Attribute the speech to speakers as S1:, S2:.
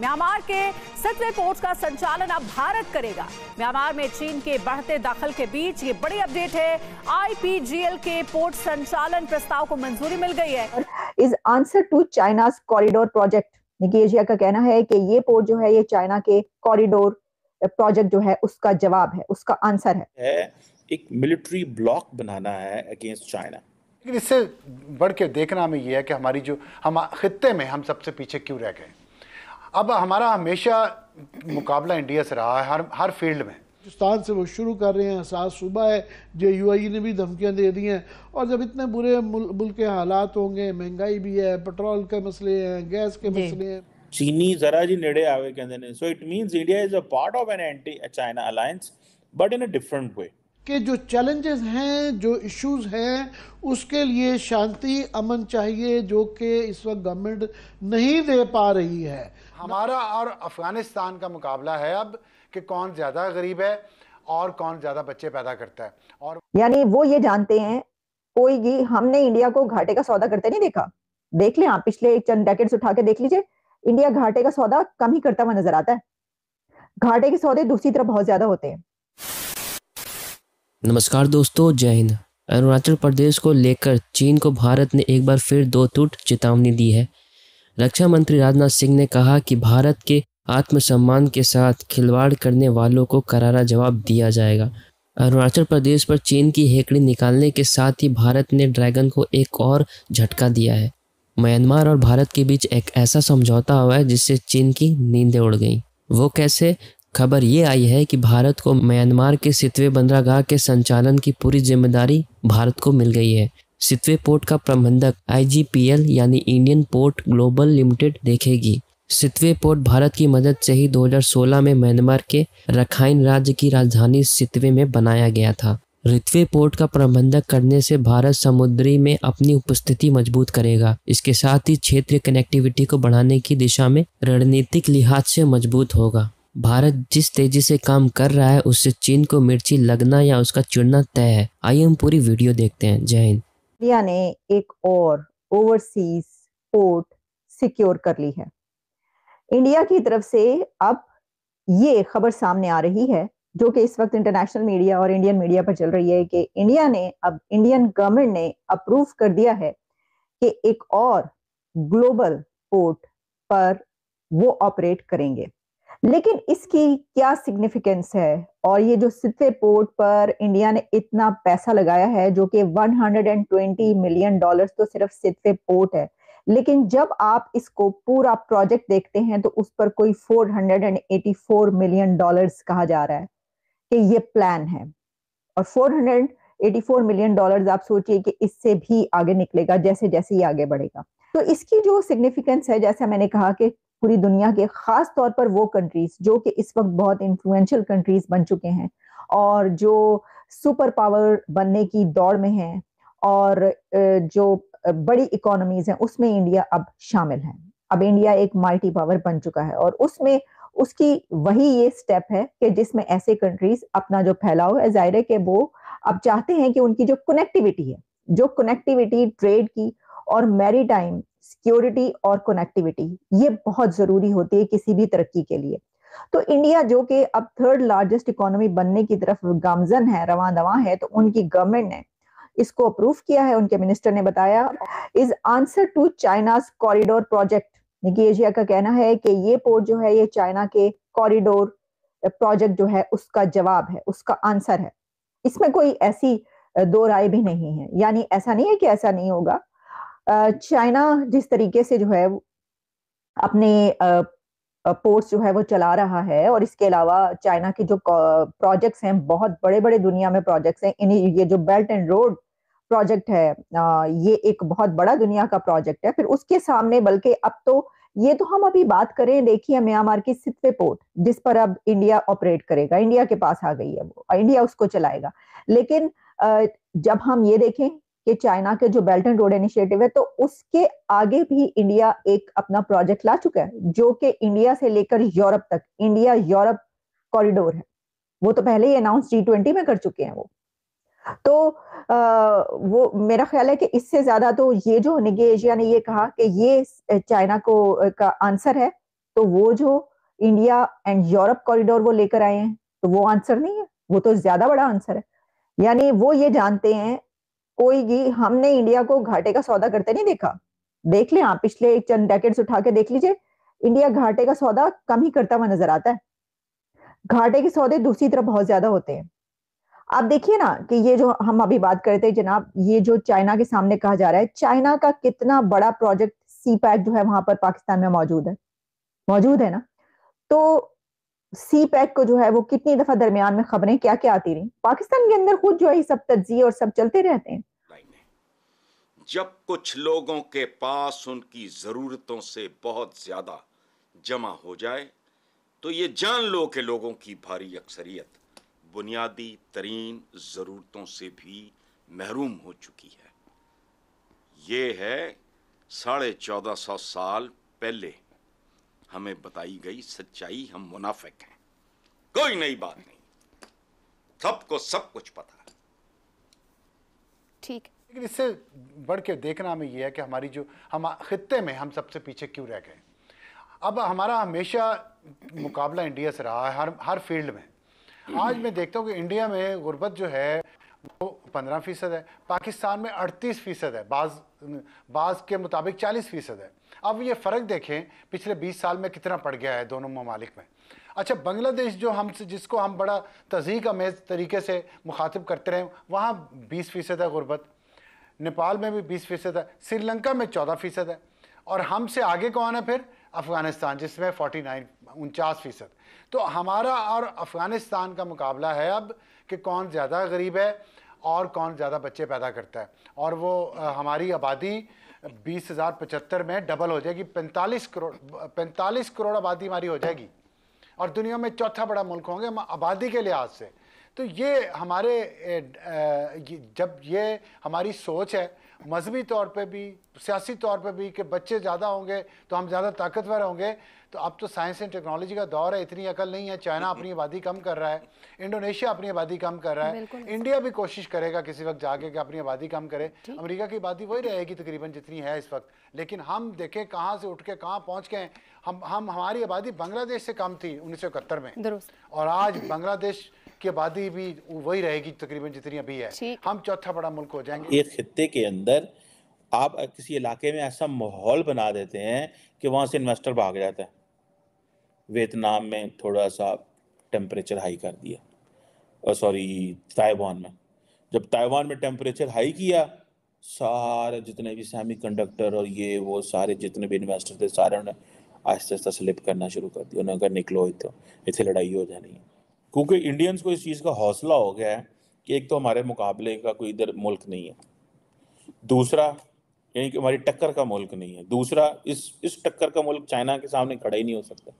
S1: Myanmar के सतवे port का संचालन अब भारत करेगा म्यांमार में चीन के बढ़ते दखल के बीच ये बड़ी अपडेट है आईपीजीएल के पोर्ट संचालन प्रस्ताव को मंजूरी मिल गई है is answer to China corridor project Nikkei Asia का कहना है कि ये पोर्ट जो है ये चाइना के कॉरिडोर प्रोजेक्ट जो है उसका जवाब है उसका आंसर
S2: है एक मिलिट्री ब्लॉक बनाना है अगेंस्ट चाइना
S1: लेकिन इससे
S2: बढ़ के देखना हमें यह है कि हमारी जो हम खत्ते में हम सबसे पीछे क्यों रह गए अब हमारा हमेशा मुकाबला इंडिया से रहा है हर हर फील्ड में पाकिस्तान से वो शुरू कर रहे हैं सात सूबा है जो यू ने भी धमकियाँ दे दी हैं और जब इतने बुरे मुल, मुल्क के हालात होंगे महंगाई भी है पेट्रोल के मसले हैं गैस के मसले हैं चीनी जरा जी नेड़े आवे कहते हैं so it means India is a part of an anti China alliance but in a different way कि जो चैलेंजेस हैं जो इश्यूज हैं उसके लिए शांति अमन चाहिए जो कि इस वक्त गवर्नमेंट नहीं दे पा रही है हमारा और अफ़गानिस्तान का मुकाबला है अब कि कौन ज़्यादा गरीब है और कौन ज़्यादा बच्चे पैदा करता है और
S1: यानी वो ये जानते हैं कोई भी हमने इंडिया को घाटे का सौदा करते नहीं देखा देख ले आप पिछले एक चंद डेकेट उठा के देख लीजिए इंडिया घाटे का सौदा कम ही करता हुआ नजर आता है घाटे के सौदे दूसरी तरफ बहुत ज्यादा होते हैं
S3: नमस्कार दोस्तों जय हिंद अरुणाचल प्रदेश को लेकर चीन को भारत ने एक बार फिर दो टूट चेतावनी दी है रक्षा मंत्री राजनाथ सिंह ने कहा कि भारत के आत्मसम्मान के साथ खिलवाड़ करने वालों को करारा जवाब दिया जाएगा अरुणाचल प्रदेश पर चीन की हेकड़ी निकालने के साथ ही भारत ने ड्रैगन को एक और झटका दिया है म्यांमार और भारत के बीच एक ऐसा समझौता हुआ है जिससे चीन की नींदें उड़ गई वो कैसे खबर ये आई है कि भारत को म्यांमार के सितवे बंदरगाह के संचालन की पूरी जिम्मेदारी भारत को मिल गई है सितवे पोर्ट का प्रबंधक आई यानी इंडियन पोर्ट ग्लोबल लिमिटेड देखेगी सितवे पोर्ट भारत की मदद से ही 2016 में म्यांमार के रखाइन राज्य की राजधानी सितवे में बनाया गया था रितवे पोर्ट का प्रबंधक करने से भारत समुद्री में अपनी उपस्थिति मजबूत करेगा इसके साथ ही क्षेत्रीय कनेक्टिविटी को बढ़ाने की दिशा में रणनीतिक लिहाज से मजबूत होगा भारत जिस तेजी से काम कर रहा है उससे चीन को मिर्ची लगना या उसका चुनना तय है आइए हम पूरी वीडियो देखते हैं जय हिंद
S1: इंडिया ने एक और ओवरसीज पोर्ट सिक्योर कर ली है इंडिया की तरफ से अब ये खबर सामने आ रही है जो कि इस वक्त इंटरनेशनल मीडिया और इंडियन मीडिया पर चल रही है कि इंडिया ने अब इंडियन गवर्नमेंट ने अप्रूव कर दिया है कि एक और ग्लोबल पोर्ट पर वो ऑपरेट करेंगे लेकिन इसकी क्या सिग्निफिकेंस है और ये जो सिथे पोर्ट पर इंडिया ने इतना पैसा लगाया है जो कि 120 मिलियन डॉलर्स तो सिर्फ सिथे पोर्ट है लेकिन जब आप इसको पूरा प्रोजेक्ट देखते हैं तो उस पर कोई 484 मिलियन डॉलर्स कहा जा रहा है कि ये प्लान है और 484 मिलियन डॉलर्स आप सोचिए कि इससे भी आगे निकलेगा जैसे जैसे ही आगे बढ़ेगा तो इसकी जो सिग्निफिकेंस है जैसा मैंने कहा कि पूरी दुनिया के खास तौर पर वो कंट्रीज जो कि इस वक्त बहुत इन्फ्लुएंशियल कंट्रीज बन चुके हैं और जो सुपर पावर बनने की दौड़ में हैं और जो बड़ी इकोनॉमीज हैं उसमें इंडिया अब शामिल है अब इंडिया एक मल्टी पावर बन चुका है और उसमें उसकी वही ये स्टेप है कि जिसमें ऐसे कंट्रीज अपना जो फैलाव है जाहिर है कि वो अब चाहते हैं कि उनकी जो कनेक्टिविटी है जो कनेक्टिविटी ट्रेड की और मैरीटाइम सिक्योरिटी और कनेक्टिविटी ये बहुत जरूरी होती है किसी भी तरक्की के लिए तो इंडिया जो कि अब थर्ड लार्जेस्ट इकोनॉमी बनने की तरफ गामजन है रवा दवा है तो उनकी गवर्नमेंट ने इसको अप्रूव किया है उनके मिनिस्टर ने बताया is answer to China corridor project Nikkei Asia का कहना है कि ये पोर्ट जो है ये चाइना के कॉरिडोर प्रोजेक्ट जो है उसका जवाब है उसका आंसर है इसमें कोई ऐसी दो राय भी नहीं है यानी ऐसा नहीं है कि ऐसा नहीं होगा चाइना जिस तरीके से जो है अपने पोर्ट्स जो है वो चला रहा है और इसके अलावा चाइना के जो प्रोजेक्ट्स हैं बहुत बड़े बड़े दुनिया में प्रोजेक्ट्स हैं इन ये जो बेल्ट एंड रोड प्रोजेक्ट है ये एक बहुत बड़ा दुनिया का प्रोजेक्ट है फिर उसके सामने बल्कि अब तो ये तो हम अभी बात करें देखिए म्यांमार की सितवे पोर्ट जिस पर अब इंडिया ऑपरेट करेगा इंडिया के पास आ गई है वो इंडिया उसको चलाएगा लेकिन जब हम ये देखें कि चाइना के जो बेल्ट एंड रोड इनिशिएटिव है तो उसके आगे भी इंडिया एक अपना प्रोजेक्ट ला चुका है जो कि इंडिया से लेकर यूरोप तक इंडिया यूरोप कॉरिडोर है वो तो पहले ही अनाउंस जी ट्वेंटी में कर चुके हैं वो तो आ, वो मेरा ख्याल है कि इससे ज्यादा तो ये जो निगे एशिया ने ये कहा कि ये चाइना को का आंसर है तो वो जो इंडिया एंड यूरोप कॉरिडोर वो लेकर आए हैं तो वो आंसर नहीं है वो तो ज्यादा बड़ा आंसर है यानी वो ये जानते हैं कोई भी हमने इंडिया को घाटे का सौदा करते नहीं देखा देख ले आप पिछले एक चंद डेकेट्स उठा के देख लीजिए इंडिया घाटे का सौदा कम ही करता हुआ नजर आता है घाटे के सौदे दूसरी तरफ बहुत ज्यादा होते हैं आप देखिए ना कि ये जो हम अभी बात करते हैं जनाब ये जो चाइना के सामने कहा जा रहा है चाइना का कितना बड़ा प्रोजेक्ट सी पैक जो है वहां पर पाकिस्तान में मौजूद है मौजूद है ना तो सी पैक e को जो है वो कितनी दफा दरमियान में खबरें क्या क्या आती रही पाकिस्तान के अंदर खुद जो है सब तजिए और सब चलते रहते हैं जब
S2: कुछ लोगों के पास उनकी ज़रूरतों से बहुत ज़्यादा जमा हो जाए तो ये जान लो के लोगों की भारी अक्सरियत बुनियादी तरीन ज़रूरतों से भी महरूम हो चुकी है ये है साढ़े चौदह सौ साल पहले हमें बताई गई सच्चाई हम मुनाफिक हैं कोई नई बात नहीं सबको सब कुछ पता है ठीक लेकिन इससे बढ़ के देखना हमें यह है कि हमारी जो हम खत्ते में हम सबसे पीछे क्यों रह गए अब हमारा हमेशा मुकाबला इंडिया से रहा है हर हर फील्ड में हम्म। आज मैं देखता हूँ कि इंडिया में गुर्बत जो है वो पंद्रह फीसद है पाकिस्तान में अड़तीस फीसद है बाज बाज के मुताबिक चालीस फीसद है अब ये फ़र्क देखें पिछले बीस साल में कितना पड़ गया है दोनों ममालिक में अच्छा बांग्लादेश जो हमसे जिसको हम बड़ा तजी का मेज तरीके से मुखातब करते रहे वहाँ बीस फ़ीसद है गुर्बत नेपाल में भी बीस फ़ीसद है श्रीलंका में चौदह फ़ीसद है और हमसे आगे कौन है फिर अफ़गानिस्तान जिसमें 49 नाइन उनचास फ़ीसद तो हमारा और अफ़गानिस्तान का मुकाबला है अब कि कौन ज़्यादा गरीब है और कौन ज़्यादा बच्चे पैदा करता है और वो हमारी आबादी बीस हज़ार पचहत्तर में डबल हो जाएगी पैंतालीस करोड़ पैंतालीस करोड़ आबादी हमारी हो जाएगी और दुनिया में चौथा बड़ा मुल्क होंगे हम आबादी के लिहाज से तो ये हमारे जब ये हमारी सोच है मजहबी तौर पर भी सियासी तौर पर भी कि बच्चे ज़्यादा होंगे तो हम ज़्यादा ताकतवर होंगे तो अब तो साइंस एंड टेक्नोलॉजी का दौर है इतनी अकल नहीं है चाइना अपनी आबादी कम कर रहा है इंडोनेशिया अपनी आबादी कम कर रहा है इंडिया भी कोशिश करेगा किसी वक्त जाके कि अपनी आबादी कम करे अमेरिका की आबादी वही रहेगी तकरीबन जितनी है इस वक्त लेकिन हम देखें कहाँ से उठ के कहाँ पहुँच गए हम हम हमारी आबादी बांग्लादेश से कम थी उन्नीस में और आज बांग्लादेश की आबादी भी वही रहेगी तकरीबन जितनी अभी है हम चौथा बड़ा मुल्क हो जाएंगे एक खत्े के अंदर आप किसी इलाके में ऐसा माहौल बना देते हैं कि वहाँ से इन्वेस्टर भाग जाता है वियतनाम में थोड़ा सा टेम्परेचर हाई कर दिया और सॉरी ताइवान में जब ताइवान में टेम्परेचर हाई किया सारे जितने भी सेमी कंडक्टर और ये वो सारे जितने भी इन्वेस्टर थे सारे ने आहिस्ता आहिस्ता स्लिप करना शुरू कर दिया उन्होंने अगर निकलो इतो इतने लड़ाई हो जानी है क्योंकि इंडियंस को इस चीज़ का हौसला हो गया है कि एक तो हमारे मुकाबले का कोई इधर मुल्क नहीं है दूसरा यानी कि हमारी टक्कर का मुल्क नहीं है दूसरा इस इस टक्कर का मुल्क चाइना के सामने खड़ा ही नहीं हो सकता